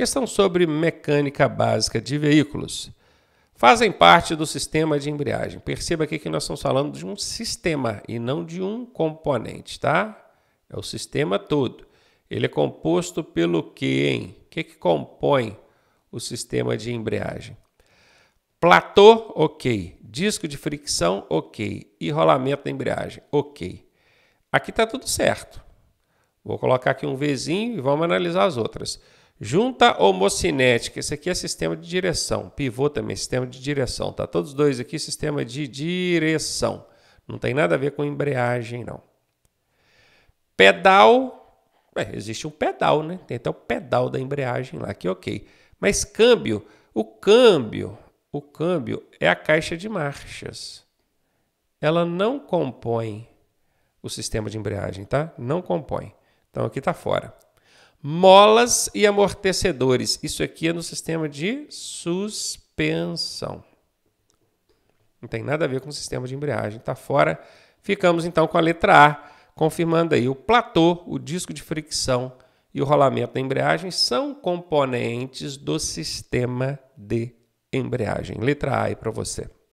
Questão sobre mecânica básica de veículos. Fazem parte do sistema de embreagem. Perceba aqui que nós estamos falando de um sistema e não de um componente, tá? É o sistema todo. Ele é composto pelo que, hein? O que, que compõe o sistema de embreagem? Platô, ok. Disco de fricção, ok. E rolamento da embreagem, ok. Aqui está tudo certo. Vou colocar aqui um Vzinho e vamos analisar as outras. Junta homocinética, esse aqui é sistema de direção. Pivô também, sistema de direção, tá? Todos dois aqui, sistema de direção. Não tem nada a ver com embreagem, não. Pedal, é, existe um pedal, né? Tem até o pedal da embreagem lá, que é ok. Mas câmbio, o câmbio, o câmbio é a caixa de marchas. Ela não compõe o sistema de embreagem, tá? Não compõe. Então aqui tá fora molas e amortecedores. Isso aqui é no sistema de suspensão. Não tem nada a ver com o sistema de embreagem, está fora. Ficamos então com a letra A, confirmando aí o platô, o disco de fricção e o rolamento da embreagem são componentes do sistema de embreagem. Letra A aí para você.